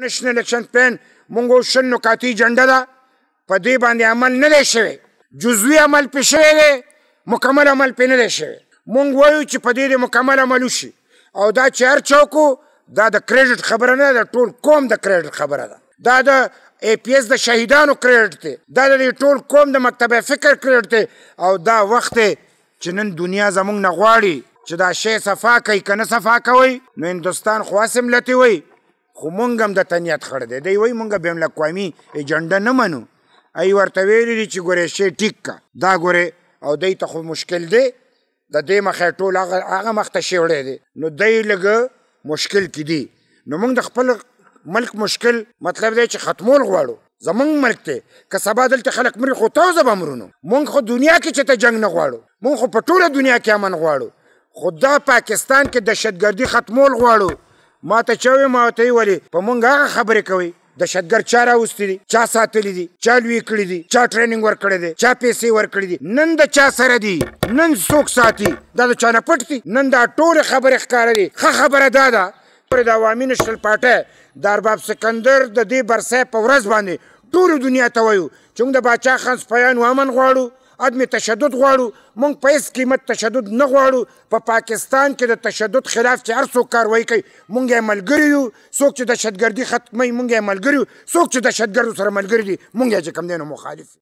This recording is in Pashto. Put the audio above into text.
نشنل الیکشن پلان مونږ شن نکاتی جنډه ده په دې باندې عمل نه دی شوی جزوي عمل پې شوی دی مکمل عمل پې نه دی شوی مونږ وایو چې په دې مکمل عمل وشي او دا چې هر چوکو دا د کریډټ خبره نه ده ټول قوم د کریډټ خبره ده دا د ای پی ایس د شهیدانو کریډټ دی دا د ټول قوم د مکتبه فکر کریډټ دی او دا وخت چې نن دنیا زمونږ نه غواړي چې دا شی صفا کوي که نه صفا کوي نو هندوستان خو هسې ملتې وایي خو مونږ هم د تنیت خړ دی دی وایي مونږ بین الاقوامي ایجنډه نه منو ای ورته ویلي دي چې ګورې شی ټیک کا دا ګورې او دی ته خو مشکل دی د دې مخې ټول هغه هغه مخته شی وړی دی نو دی لږه مشکل کې دی نو مونږ د خپل ملک مشکل مطلب دی چې ختمول غواړو زمونږ ملک ته که سبا دلته خلک مري خو تاسو به مرونو مونږ خو دنیا کې چې ته جنگ نه غواړو مونږ خو په ټوله دنیا کې امن غواړو خو دا پاکستان کې دهشتګردي ختمول غواړو ما ته چوي ما ته ویلي په مونږ هغه خبرې کوي دهشتګر چا راوستي دي چا ساتلی دي چا لوی کړي دي چا ټریننګ ورکړی دی چا پیسې ورکړي دي نن د چا سره دي نن څوک ساتي دا د چا نه پټ دي نن دا ټولې خبرې ښکاره دي ښه خبره دا ده د عوامي نشل پاټه د ارباب سکندر د دې برسۍ په ورځ باندې ټولو دنیا ته وایو چې موږ د باچا خان سپیان وامن غواړو عدم تشدد غواړو موږ په هیڅ قیمت تشدد نه غواړو په پاکستان کې د تشدد خلاف چې هر څوک کاروایی کوي موږ یې ملګري یو څوک چې دهشتګردي ختموي موږ یې ملګري یو څوک چې دهشتګردو سره ملګري دي موږ یې چې کوم دی نو مخالف